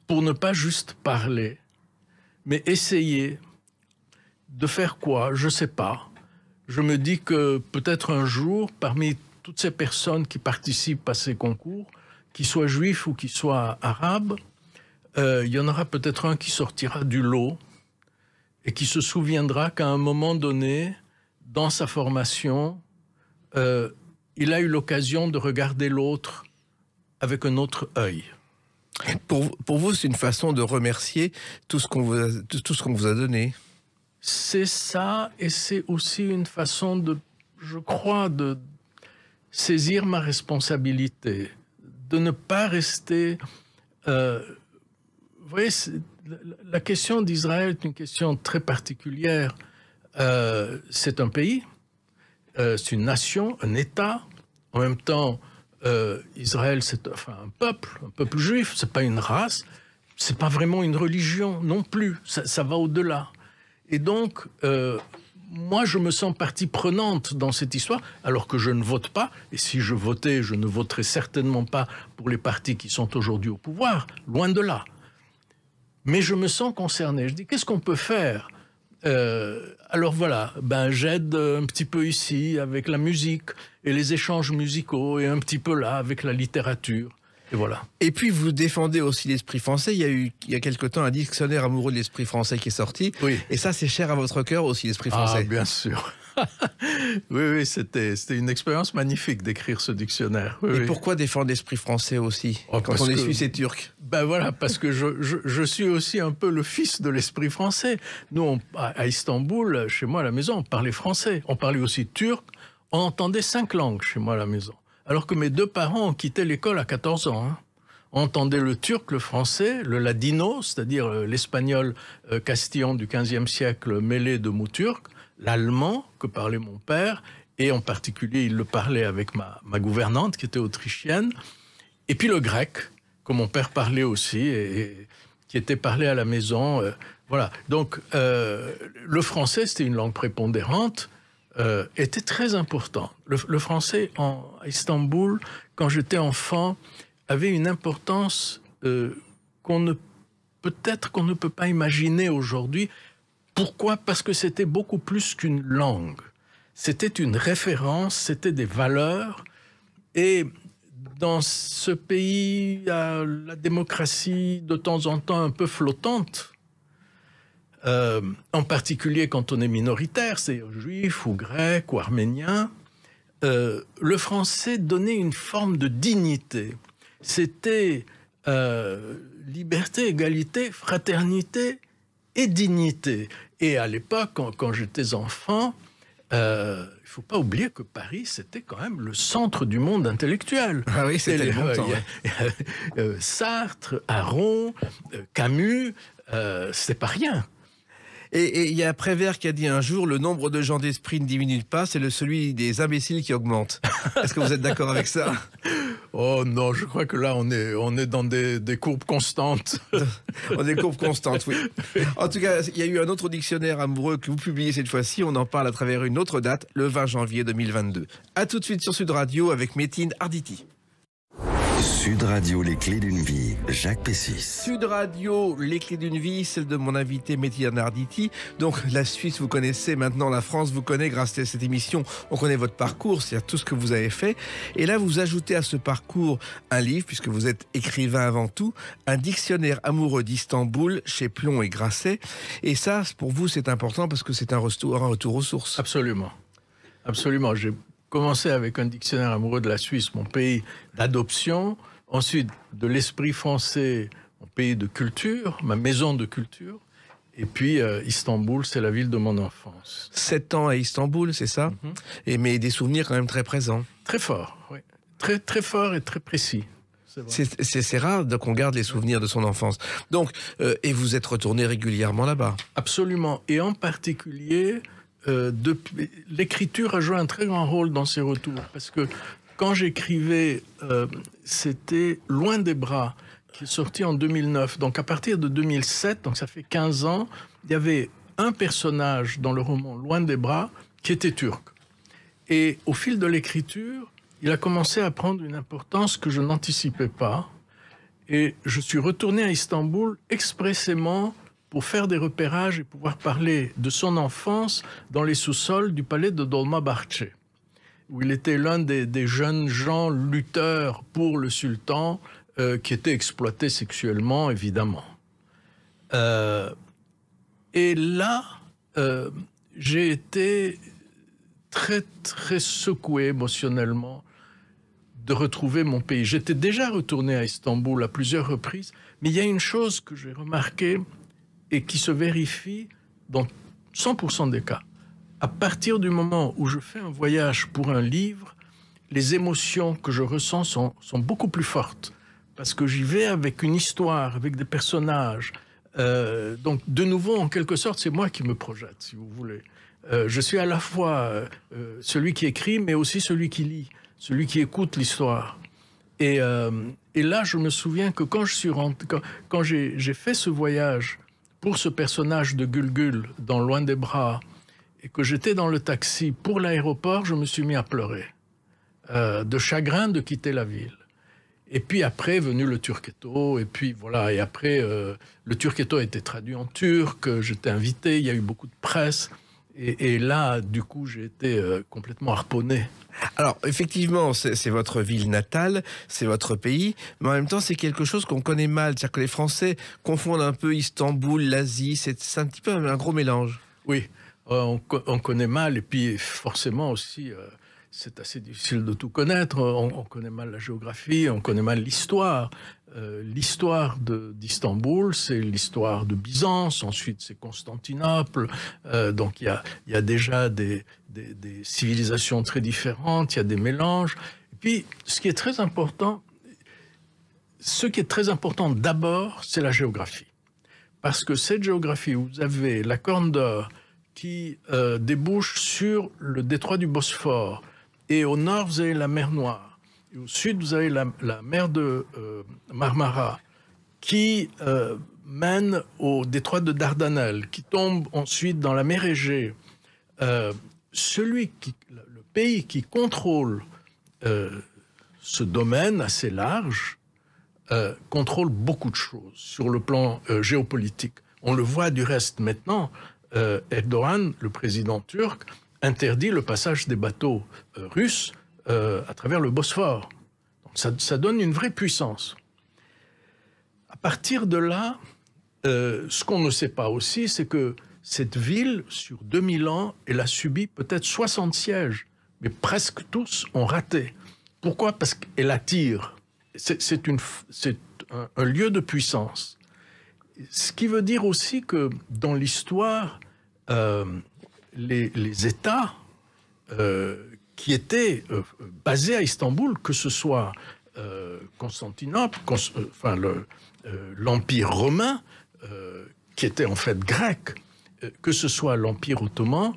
pour ne pas juste parler, mais essayer de faire quoi, je ne sais pas. Je me dis que peut-être un jour, parmi toutes ces personnes qui participent à ces concours, qu'ils soient juifs ou qu'ils soient arabes, euh, il y en aura peut-être un qui sortira du lot et qui se souviendra qu'à un moment donné, dans sa formation, euh, il a eu l'occasion de regarder l'autre avec un autre œil. Pour, vous, c'est une façon de remercier tout ce qu'on vous, a, donné. C'est ça, et c'est aussi une façon de, je crois, de saisir ma responsabilité, de ne pas rester. Euh, vous voyez, la question d'Israël est une question très particulière. Euh, c'est un pays, euh, c'est une nation, un État, en même temps, euh, Israël, c'est enfin, un peuple, un peuple juif, c'est pas une race, c'est pas vraiment une religion non plus, ça, va au-delà. Et donc, euh, moi, je me sens partie prenante dans cette histoire, alors que je ne vote pas, et si je votais, je ne voterais certainement pas pour les partis qui sont aujourd'hui au pouvoir, loin de là. Mais je me sens concerné. Je dis, qu'est-ce qu'on peut faire euh, alors voilà, ben j'aide un petit peu ici avec la musique et les échanges musicaux et un petit peu là avec la littérature. Et voilà. Et puis vous défendez aussi l'esprit français. Il y a eu il y a quelque temps un dictionnaire amoureux de l'esprit français qui est sorti. Et ça c'est cher à votre cœur aussi l'esprit ah, français. bien sûr oui, oui, c'était une expérience magnifique d'écrire ce dictionnaire. Et pourquoi défendre l'esprit français aussi oh, quand on est suisse et turc ben voilà, parce que je, suis aussi un peu le fils de l'esprit français. Nous, à, Istanbul, chez moi à la maison, on parlait français. On parlait aussi turc. On entendait cinq langues chez moi à la maison. Alors que mes deux parents ont quitté l'école à 14 ans. Hein. On entendait le turc, le français, le ladino, c'est-à-dire euh, l'espagnol euh, castillon du 15 siècle mêlé de mots turcs l'allemand que parlait mon père, et en particulier il le parlait avec ma, ma gouvernante qui était autrichienne, et puis le grec que mon père parlait aussi, et, qui était parlé à la maison. Euh, voilà. Donc euh, le français, c'était une langue prépondérante, euh, était très important. Le, français en, à Istanbul, quand j'étais enfant, avait une importance qu'on peut-être qu'on ne peut pas imaginer aujourd'hui pourquoi Parce que c'était beaucoup plus qu'une langue. C'était une référence, c'était des valeurs. Et dans ce pays, la démocratie de temps en temps un peu flottante, euh, en particulier quand on est minoritaire, c'est juif ou grec ou arménien, euh, le français donnait une forme de dignité. C'était euh, liberté, égalité, fraternité, et dignité. Et à l'époque, quand, j'étais enfant, euh, il faut pas oublier que Paris, c'était quand même le centre du monde intellectuel. Ah oui, c'était euh, Sartre, Aron, euh, Camus, euh, c'est pas rien. Et il y a Prévert qui a dit un jour le nombre de gens d'esprit ne diminue pas, c'est le celui des imbéciles qui augmente. Est-ce que vous êtes d'accord avec ça Oh non, je crois que là, on est, on est dans des, courbes constantes. on est des courbes constantes, oui. En tout cas, il y a eu un autre dictionnaire amoureux que vous publiez cette fois-ci. On en parle à travers une autre date, le 20 janvier 2022. A tout de suite sur Sud Radio avec Métine Arditi. Sud Radio, les clés d'une vie, Jacques Pessis. Sud Radio, les clés d'une vie, celle de mon invité Métier Narditi. Donc la Suisse, vous connaissez maintenant, la France vous connaît grâce à cette émission. On connaît votre parcours, c'est-à-dire tout ce que vous avez fait. Et là, vous ajoutez à ce parcours un livre, puisque vous êtes écrivain avant tout, un dictionnaire amoureux d'Istanbul chez Plon et Grasset. Et ça, pour vous, c'est important parce que c'est un retour, un retour aux sources. Absolument. Absolument. J'ai commencé avec un dictionnaire amoureux de la Suisse, mon pays d'adoption, Ensuite, de l'esprit français, mon pays de culture, ma maison de culture. Et puis euh, Istanbul, c'est la ville de mon enfance. Sept ans à Istanbul, c'est ça mhm. Et mais des souvenirs quand même très présents. Très fort, oui. Très très fort et très précis. C'est rare qu'on garde les souvenirs de son enfance. Donc, euh, et vous êtes retourné régulièrement là-bas Absolument. Et en particulier, euh, l'écriture a joué un très grand rôle dans ces retours. Parce que quand j'écrivais, euh, c'était Loin des bras, qui est sorti en 2009. Donc à partir de 2007, donc ça fait 15 ans, il y avait un personnage dans le roman Loin des bras qui était turc. Et au fil de l'écriture, il a commencé à prendre une importance que je n'anticipais pas. Et je suis retourné à Istanbul expressément pour faire des repérages et pouvoir parler de son enfance dans les sous-sols du palais de Dolmabahçe où il était l'un des, jeunes gens lutteurs pour le sultan euh, qui était exploité sexuellement, évidemment. Euh, et là, euh, j'ai été très, très secoué émotionnellement de retrouver mon pays. J'étais déjà retourné à Istanbul à plusieurs reprises, mais il y a une chose que j'ai remarquée et qui se vérifie dans 100% des cas à partir du moment où je fais un voyage pour un livre, les émotions que je ressens sont, beaucoup plus fortes. Parce que j'y vais avec une histoire, avec des personnages. Euh, donc, de nouveau, en quelque sorte, c'est moi qui me projette, si vous voulez. Euh, je suis à la fois euh, celui qui écrit, mais aussi celui qui lit, celui qui écoute l'histoire. Et, là, je me souviens que quand quand j'ai fait ce voyage pour ce personnage de Gulgul dans Loin des bras, et que j'étais dans le taxi pour l'aéroport, je me suis mis à pleurer euh, de chagrin de quitter la ville. Et puis après, venu le Turquetto, et puis voilà, et après, euh, le Turquetto a été traduit en turc, euh, j'étais invité, il y a eu beaucoup de presse. Et, là, du coup, j'ai été complètement harponné. Alors, effectivement, c'est votre ville natale, c'est votre pays, mais en même temps, c'est quelque chose qu'on connaît mal. C'est-à-dire que les Français confondent un peu Istanbul, l'Asie, c'est un petit peu un gros mélange. Oui, euh, on, connaît mal, et puis forcément aussi, euh, c'est assez difficile de tout connaître. Euh, on, connaît mal la géographie, on connaît mal l'histoire. l'histoire d'Istanbul, c'est l'histoire de Byzance, ensuite c'est Constantinople. donc il y, a, déjà des, civilisations très différentes, il y a des mélanges. Et puis, ce qui est très important, ce qui est très important d'abord, c'est la géographie. Parce que cette géographie, vous avez la Corne d'Or, qui euh, débouche sur le détroit du Bosphore. Et au nord, vous avez la mer Noire. Et au sud, vous avez la, mer de euh, Marmara, qui euh, mène au détroit de Dardanelles, qui tombe ensuite dans la mer Égée. celui qui, le pays qui contrôle ce domaine assez large contrôle beaucoup de choses sur le plan géopolitique. On le voit du reste maintenant euh, Erdogan, le président turc, interdit le passage des bateaux euh, russes euh, à travers le Bosphore. ça, donne une vraie puissance. À partir de là, ce qu'on ne sait pas aussi, c'est que cette ville, sur 2000 ans, elle a subi peut-être 60 sièges, mais presque tous ont raté. Pourquoi Parce qu'elle attire. C'est un lieu de puissance ce qui veut dire aussi que dans l'histoire, euh, les, États euh, qui étaient euh, basés à Istanbul, que ce soit Constantinople, enfin l'Empire romain, qui était en fait grec, que ce soit l'Empire ottoman,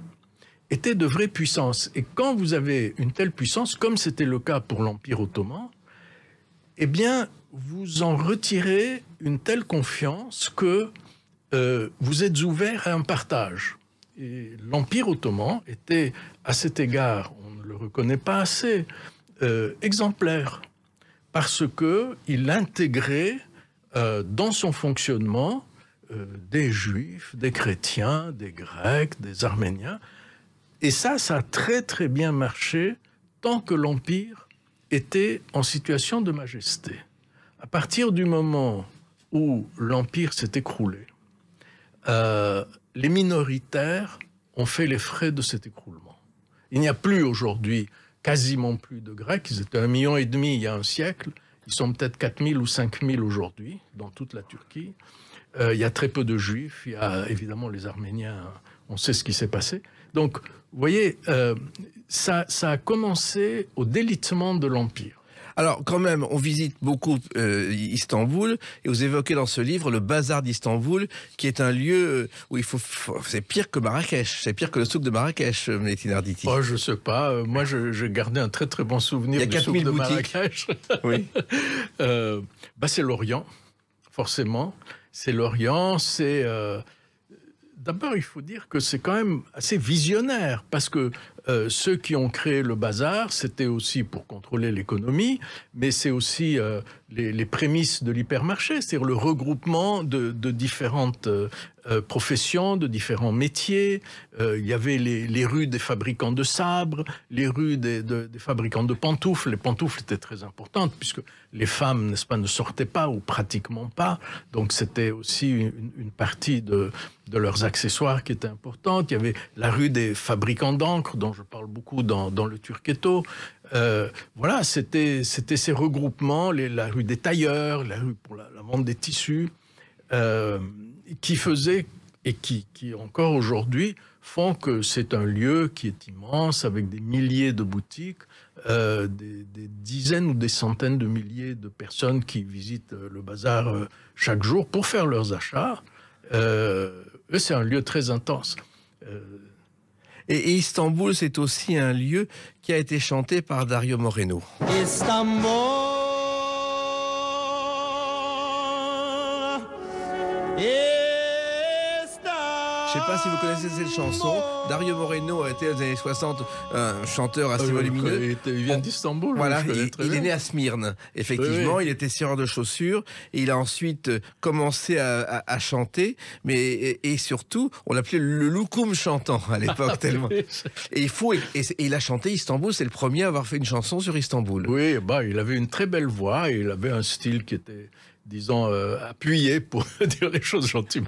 étaient de vraies puissances. Et quand vous avez une telle puissance, comme c'était le cas pour l'Empire ottoman, eh bien, vous en retirez une telle confiance que euh, vous êtes ouvert à un partage. L'Empire ottoman était, à cet égard, on ne le reconnaît pas assez, euh, exemplaire, parce qu'il intégrait euh, dans son fonctionnement des juifs, des chrétiens, des grecs, des arméniens. Et ça, ça a très très bien marché tant que l'Empire était en situation de majesté. À partir du moment où l'Empire s'est écroulé, euh, les minoritaires ont fait les frais de cet écroulement. Il n'y a plus aujourd'hui quasiment plus de Grecs. Ils étaient un million et demi il y a un siècle. Ils sont peut-être 4000 ou 5000 aujourd'hui dans toute la Turquie. Euh, il y a très peu de Juifs. Il y a évidemment les Arméniens. On sait ce qui s'est passé. Donc, vous voyez, euh, ça a commencé au délitement de l'Empire. Alors quand même, on visite beaucoup euh, Istanbul et vous évoquez dans ce livre le bazar d'Istanbul, qui est un lieu euh, où il faut, c'est pire que Marrakech, c'est pire que le souk de Marrakech, euh, Métinarditi. Oh, je sais pas. moi, je, gardé gardais un très très bon souvenir il y de Marrakech. oui. bah, c'est l'Orient, forcément. C'est l'Orient, c'est D'abord, il faut dire que c'est quand même assez visionnaire, parce que euh, ceux qui ont créé le bazar, c'était aussi pour contrôler l'économie, mais c'est aussi euh, les, prémices de l'hypermarché, c'est-à-dire le regroupement de, différentes euh, professions, de différents métiers. il y avait les, rues des fabricants de sabres, les rues des, fabricants de pantoufles. Les pantoufles étaient très importantes puisque les femmes, n'est-ce pas, ne sortaient pas ou pratiquement pas. Donc c'était aussi une, partie de, de, leurs accessoires qui était importante. Il y avait la rue des fabricants d'encre, je parle beaucoup dans, le Turquetto, euh, voilà, c'était ces regroupements, la rue des tailleurs, la rue pour la, vente des tissus, euh, qui faisaient et qui, encore aujourd'hui font que c'est un lieu qui est immense, avec des milliers de boutiques, euh, des, des, dizaines ou des centaines de milliers de personnes qui visitent le bazar chaque jour pour faire leurs achats. c'est un lieu très intense. Et Istanbul, c'est aussi un lieu qui a été chanté par Dario Moreno. Je sais pas si vous connaissez cette ah, chanson. Dario Moreno a été dans les années 60 un chanteur ah, assez volumineux. Il vient d'Istanbul. Voilà, il, est né à Smyrne. Effectivement, il était sireur de chaussures. Et il a ensuite euh, commencé à, chanter, mais et, surtout, on l'appelait le loukoum chantant à l'époque ah, tellement. Et il faut il a chanté Istanbul. C'est le premier à avoir fait une chanson sur Istanbul. Oui, bah il avait une très belle voix et il avait un style qui était disons, euh, appuyé pour dire les choses gentiment.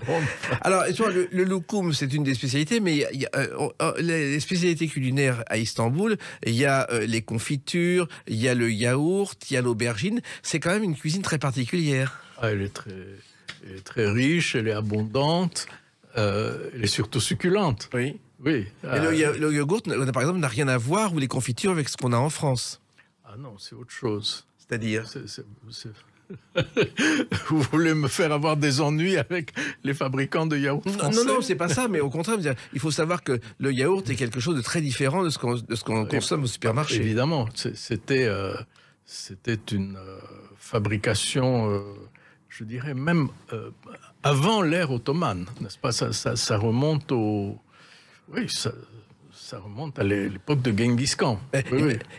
Alors, tu le, loukoum, c'est une des spécialités, mais euh, euh, les spécialités culinaires à Istanbul, il y a les confitures, il y a le yaourt, il y a l'aubergine. C'est quand même une cuisine très particulière. Ah, elle, est très, riche, elle est abondante, elle est surtout succulente. Oui. Oui. le, le yaourt, par exemple, n'a rien à voir, ou les confitures, avec ce qu'on a en France. Ah non, c'est autre chose. C'est-à-dire vous voulez me faire avoir des ennuis avec les fabricants de yaourts français Non, non, c'est pas ça, mais au contraire, il faut savoir que le yaourt est quelque chose de très différent de ce qu'on consomme au supermarché. Évidemment, c'était euh, c'était une euh, fabrication, euh, je dirais même avant l'ère ottomane, n'est-ce pas ça, ça, remonte au... Oui, ça, ça remonte à l'époque de Genghis Khan.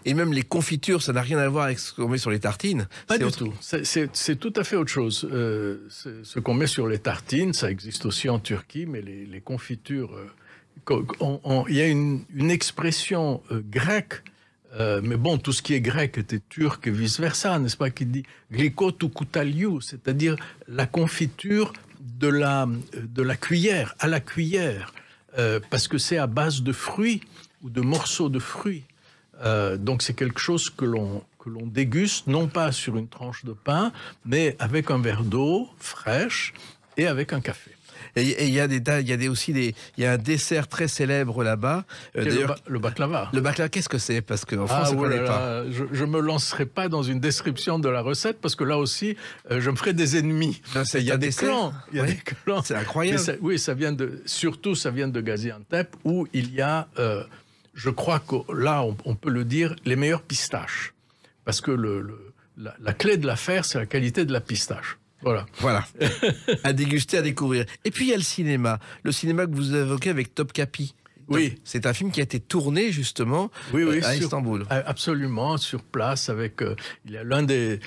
Et, même les confitures, ça n'a rien à voir avec ce qu'on met sur les tartines. Pas du tout. C'est tout à fait autre chose. Euh, ce qu'on met sur les tartines, ça existe aussi en Turquie, mais les, confitures. Euh, il y a une, expression euh, grecque. mais bon, tout ce qui est grec était turc et vice-versa, n'est-ce pas, qui dit glikot ou koutaliou, c'est-à-dire la confiture de la, de la cuillère à la cuillère. Euh, parce que c'est à base de fruits ou de morceaux de fruits. Euh, donc c'est quelque chose que l'on que l'on déguste non pas sur une tranche de pain, mais avec un verre d'eau fraîche et avec un café. Et il y a des, il y a des, aussi des, il y a un dessert très célèbre là-bas. Euh, le, baklava. Le baklava, qu'est-ce que c'est Parce qu'en France, ah, ne oh je, me lancerai pas dans une description de la recette parce que là aussi, euh, je me ferai des ennemis. Il y, a des clans. C'est incroyable. oui, ça vient de, surtout, ça vient de Gaziantep où il y a, euh, je crois que là, on, peut le dire, les meilleurs pistaches. Parce que le, la clé de l'affaire, c'est la qualité de la pistache. Voilà. à déguster, à découvrir. Et puis il y a le cinéma. Le cinéma que vous évoquez avec Top Capi. Oui. C'est un film qui a été tourné justement oui, euh, à Istanbul. Absolument, sur place, avec euh, euh, l'un des,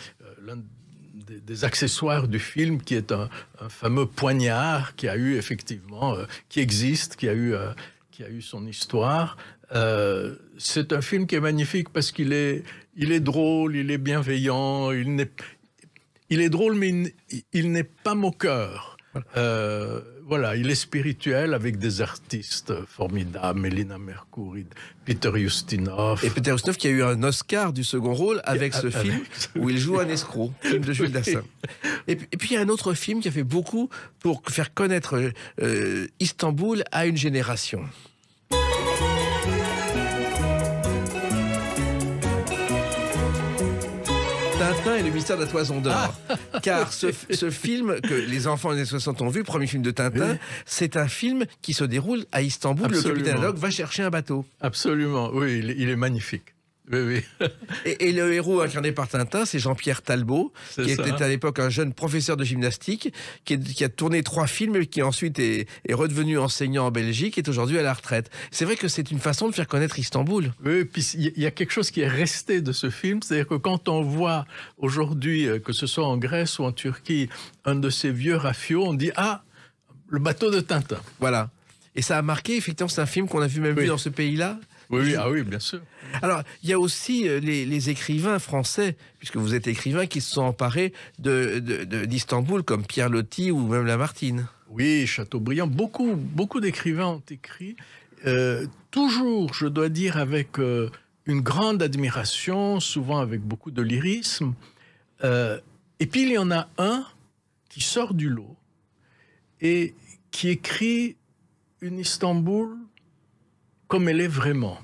des, accessoires du film qui est un, fameux poignard qui a eu effectivement, euh, qui existe, qui a eu, qui a eu son histoire. c'est un film qui est magnifique parce qu'il est, il est drôle, il est bienveillant, il n'est il est drôle, mais il, n'est pas moqueur. Euh, voilà, il est spirituel avec des artistes formidables, Melina Mercouri, Peter Ustinov. Et Peter Ustinov qui a eu un Oscar du second rôle avec ce film où il joue un escroc, film de Jules Dassin. Et, puis il y a un autre film qui a fait beaucoup pour faire connaître euh, euh, Istanbul à une génération. Le mystère de la toison d'or. Ah. Car ce, film que les enfants des années 60 ont vu, premier film de Tintin, c'est un film qui se déroule à Istanbul. Le capitaine Haddock va chercher un bateau. Absolument, oui, il est magnifique et, le héros incarné par Tintin, c'est Jean-Pierre Talbot, qui était à l'époque un jeune professeur de gymnastique, qui, a tourné trois films, et qui ensuite est, redevenu enseignant en Belgique, et est aujourd'hui à la retraite. C'est vrai que c'est une façon de faire connaître Istanbul. Oui, puis il y a quelque chose qui est resté de ce film, c'est-à-dire que quand on voit aujourd'hui, euh, que ce soit en Grèce ou en Turquie, un de ces vieux rafio, on dit Ah, le bateau de Tintin. Voilà. Et ça a marqué, effectivement, c'est un film qu'on a vu même dans ce pays-là. Oui, ah oui, bien sûr. Alors, il y a aussi euh, les, écrivains français, puisque vous êtes écrivain, qui se sont emparés d'Istanbul, de, de, comme Pierre Lotti ou même Lamartine. Oui, Chateaubriand, beaucoup, beaucoup d'écrivains ont écrit. Euh, toujours, je dois dire, avec euh, une grande admiration, souvent avec beaucoup de lyrisme. et puis, il y en a un qui sort du lot et qui écrit une Istanbul comme elle est vraiment.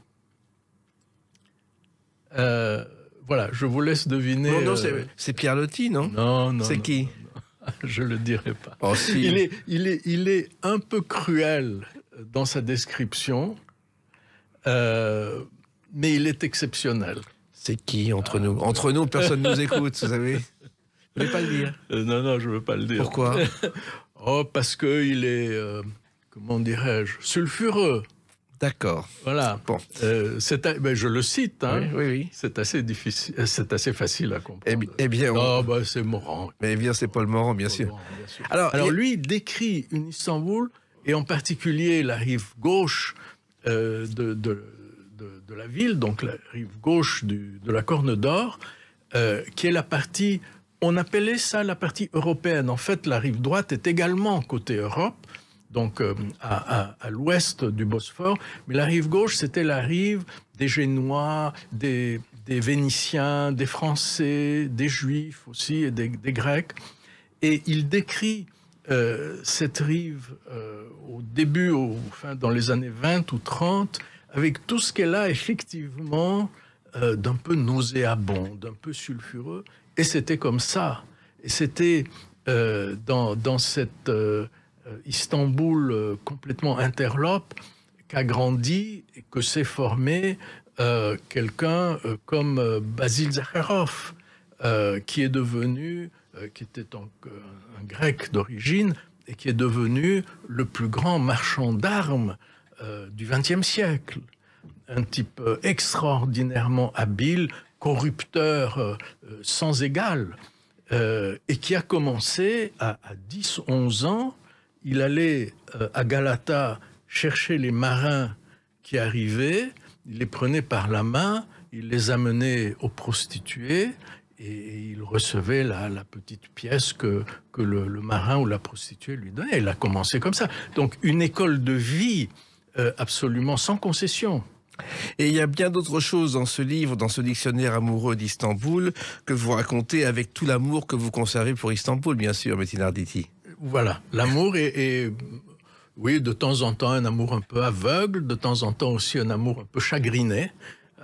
Euh, voilà, je vous laisse deviner. Non, non, c'est euh, Pierre Lotti, non Non, non. C'est qui Je Je le dirai pas. Oh, il, est, il, est, un peu cruel dans sa description, euh, mais il est exceptionnel. C'est qui entre nous Entre nous, personne nous écoute, vous savez. Je ne pas le dire. non, non, je ne veux pas le dire. Pourquoi Oh, parce qu'il est, comment dirais-je, sulfureux. D'accord. Voilà. Bon. Euh, ben, je le cite. Hein. Oui, oui, C'est assez difficile, c'est assez facile à comprendre. Eh, eh bien, oh, ben, c'est Morand. Mais eh bien, c'est Paul Morand, bien, bien, sûr. Alors, Alors lui, décrit une Istanbul et en particulier la rive gauche euh, de, de, la ville, donc la rive gauche de la Corne d'Or, euh, qui est la partie. On appelait ça la partie européenne. En fait, la rive droite est également côté Europe donc euh, à, l'ouest du Bosphore. Mais la rive gauche, c'était la rive des Génois, des, Vénitiens, des Français, des Juifs aussi et des, Grecs. Et il décrit euh, cette rive euh, au début, enfin, dans les années 20 ou 30, avec tout ce qu'elle a effectivement d'un peu nauséabond, d'un peu sulfureux. Et c'était comme ça. Et c'était dans, dans, cette euh, Istanbul euh, complètement interlope, qu'a grandi et que s'est formé euh, quelqu'un comme Basil Zakharov, qui est devenu, qui était un grec d'origine, et qui est devenu le plus grand marchand d'armes du XXe siècle. Un type extraordinairement habile, corrupteur sans égal, et qui a commencé à, à 10-11 ans il allait euh, à Galata chercher les marins qui arrivaient, il les prenait par la main, il les amenait aux prostituées et il recevait la, petite pièce que, le, marin ou la prostituée lui donnait. Il a commencé comme ça. Donc une école de vie euh, absolument sans concession. Et il y a bien d'autres choses dans ce livre, dans ce dictionnaire amoureux d'Istanbul, que vous racontez avec tout l'amour que vous conservez pour Istanbul, bien sûr, Bettina voilà, l'amour est, oui, de temps en temps un amour un peu aveugle, de temps en temps aussi un amour un peu chagriné.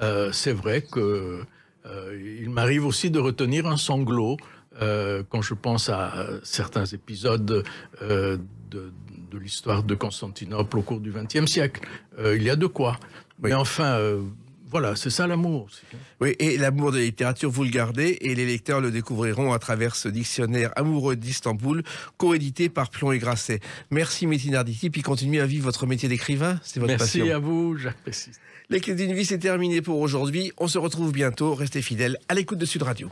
Euh, c'est vrai qu'il euh, m'arrive aussi de retenir un sanglot euh, quand je pense à certains épisodes de, l'histoire de Constantinople au cours du XXe siècle. il y a de quoi. Mais enfin voilà, c'est ça l'amour. Oui, et l'amour de la littérature, vous le gardez, et les lecteurs le découvriront à travers ce dictionnaire amoureux d'Istanbul, coédité par Plon et Grasset. Merci Métinarditi, puis continuez à vivre votre métier d'écrivain, c'est votre Merci passion. Merci à vous, j'apprécie. Les d'une vie, c'est terminé pour aujourd'hui. On se retrouve bientôt. Restez fidèles à l'écoute de Sud Radio.